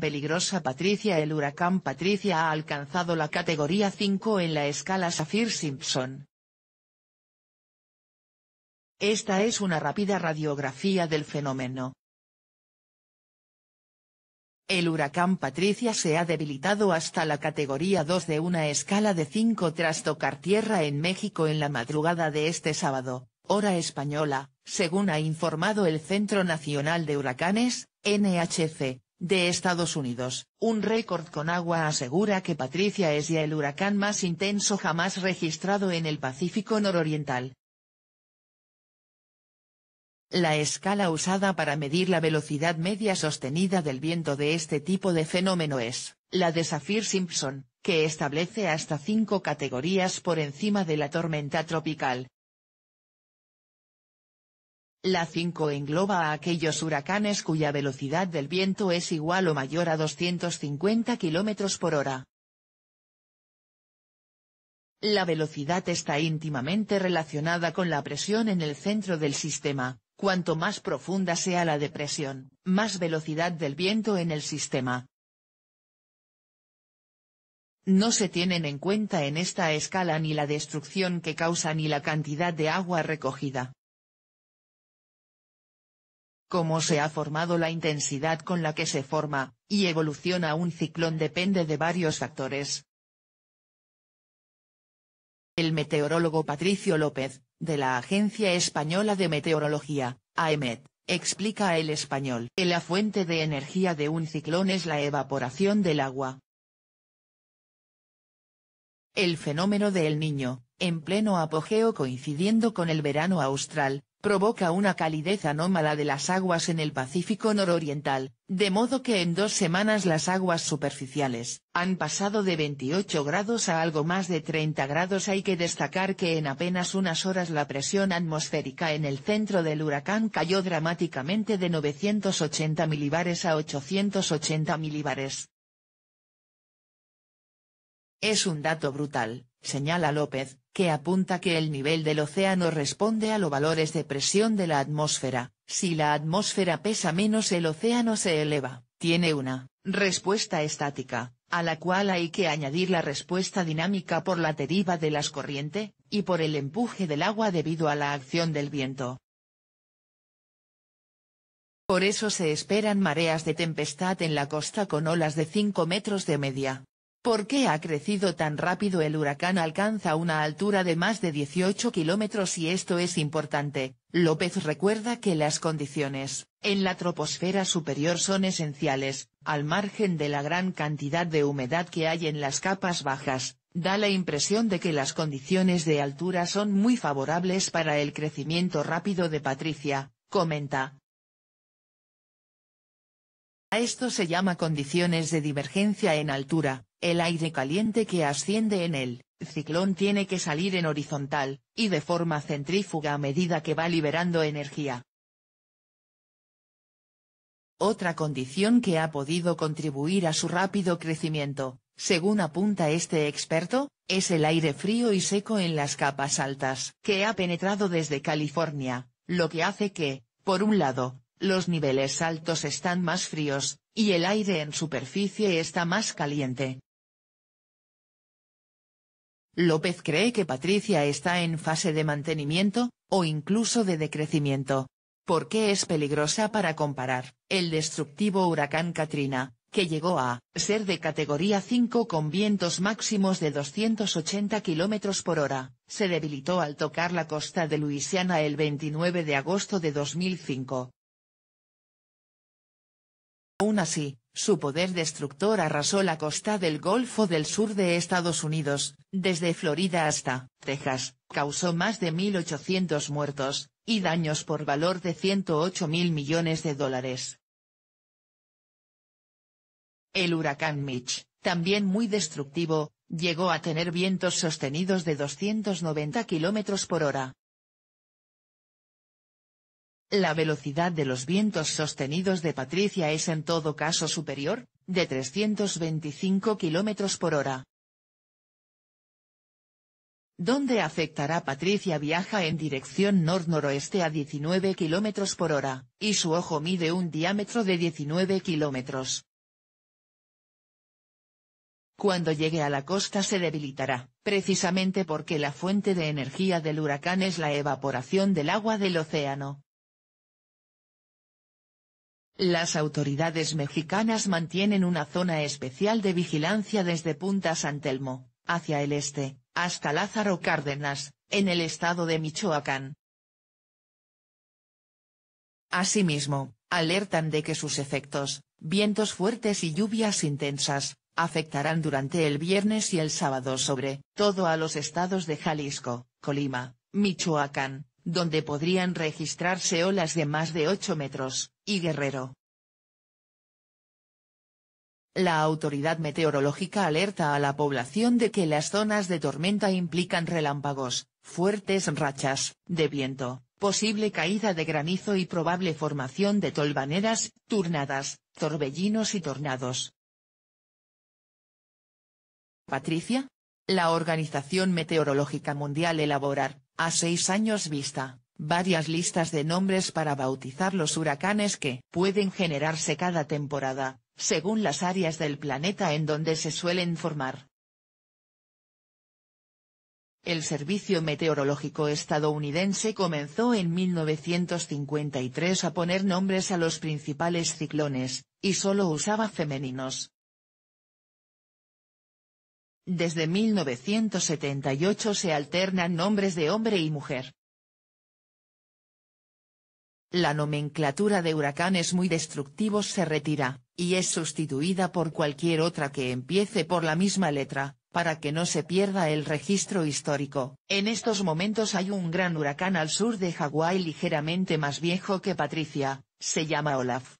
Peligrosa Patricia El huracán Patricia ha alcanzado la categoría 5 en la escala Saffir-Simpson. Esta es una rápida radiografía del fenómeno. El huracán Patricia se ha debilitado hasta la categoría 2 de una escala de 5 tras tocar tierra en México en la madrugada de este sábado, hora española, según ha informado el Centro Nacional de Huracanes, NHC, de Estados Unidos. Un récord con agua asegura que Patricia es ya el huracán más intenso jamás registrado en el Pacífico nororiental. La escala usada para medir la velocidad media sostenida del viento de este tipo de fenómeno es, la de Saffir-Simpson, que establece hasta cinco categorías por encima de la tormenta tropical, la 5 engloba a aquellos huracanes cuya velocidad del viento es igual o mayor a 250 km por hora. La velocidad está íntimamente relacionada con la presión en el centro del sistema, cuanto más profunda sea la depresión, más velocidad del viento en el sistema. No se tienen en cuenta en esta escala ni la destrucción que causa ni la cantidad de agua recogida. Cómo se ha formado la intensidad con la que se forma, y evoluciona un ciclón depende de varios factores. El meteorólogo Patricio López, de la Agencia Española de Meteorología, AEMET, explica el español que la fuente de energía de un ciclón es la evaporación del agua. El fenómeno del Niño, en pleno apogeo coincidiendo con el verano austral, provoca una calidez anómala de las aguas en el Pacífico nororiental, de modo que en dos semanas las aguas superficiales han pasado de 28 grados a algo más de 30 grados. Hay que destacar que en apenas unas horas la presión atmosférica en el centro del huracán cayó dramáticamente de 980 milibares a 880 milibares. Es un dato brutal, señala López, que apunta que el nivel del océano responde a los valores de presión de la atmósfera, si la atmósfera pesa menos el océano se eleva, tiene una respuesta estática, a la cual hay que añadir la respuesta dinámica por la deriva de las corrientes, y por el empuje del agua debido a la acción del viento. Por eso se esperan mareas de tempestad en la costa con olas de 5 metros de media, ¿Por qué ha crecido tan rápido el huracán alcanza una altura de más de 18 kilómetros y esto es importante? López recuerda que las condiciones, en la troposfera superior son esenciales, al margen de la gran cantidad de humedad que hay en las capas bajas, da la impresión de que las condiciones de altura son muy favorables para el crecimiento rápido de Patricia, comenta. A esto se llama condiciones de divergencia en altura, el aire caliente que asciende en el ciclón tiene que salir en horizontal, y de forma centrífuga a medida que va liberando energía. Otra condición que ha podido contribuir a su rápido crecimiento, según apunta este experto, es el aire frío y seco en las capas altas que ha penetrado desde California, lo que hace que, por un lado, los niveles altos están más fríos, y el aire en superficie está más caliente. López cree que Patricia está en fase de mantenimiento, o incluso de decrecimiento. Porque es peligrosa para comparar? El destructivo huracán Katrina, que llegó a ser de categoría 5 con vientos máximos de 280 km por hora, se debilitó al tocar la costa de Luisiana el 29 de agosto de 2005. Aún así, su poder destructor arrasó la costa del Golfo del Sur de Estados Unidos, desde Florida hasta Texas, causó más de 1.800 muertos, y daños por valor de 108 mil millones de dólares. El huracán Mitch, también muy destructivo, llegó a tener vientos sostenidos de 290 km por hora, la velocidad de los vientos sostenidos de Patricia es en todo caso superior, de 325 km por hora. Donde afectará Patricia viaja en dirección nor-noroeste a 19 km por hora, y su ojo mide un diámetro de 19 km. Cuando llegue a la costa se debilitará, precisamente porque la fuente de energía del huracán es la evaporación del agua del océano. Las autoridades mexicanas mantienen una zona especial de vigilancia desde Punta San Telmo, hacia el este, hasta Lázaro Cárdenas, en el estado de Michoacán. Asimismo, alertan de que sus efectos, vientos fuertes y lluvias intensas, afectarán durante el viernes y el sábado sobre todo a los estados de Jalisco, Colima, Michoacán, donde podrían registrarse olas de más de 8 metros, y Guerrero. La autoridad meteorológica alerta a la población de que las zonas de tormenta implican relámpagos, fuertes rachas, de viento, posible caída de granizo y probable formación de tolvaneras, turnadas, torbellinos y tornados. Patricia? La Organización Meteorológica Mundial elaborar, a seis años vista, varias listas de nombres para bautizar los huracanes que pueden generarse cada temporada, según las áreas del planeta en donde se suelen formar. El Servicio Meteorológico Estadounidense comenzó en 1953 a poner nombres a los principales ciclones, y solo usaba femeninos. Desde 1978 se alternan nombres de hombre y mujer. La nomenclatura de huracanes muy destructivos se retira, y es sustituida por cualquier otra que empiece por la misma letra, para que no se pierda el registro histórico. En estos momentos hay un gran huracán al sur de Hawái ligeramente más viejo que Patricia, se llama Olaf.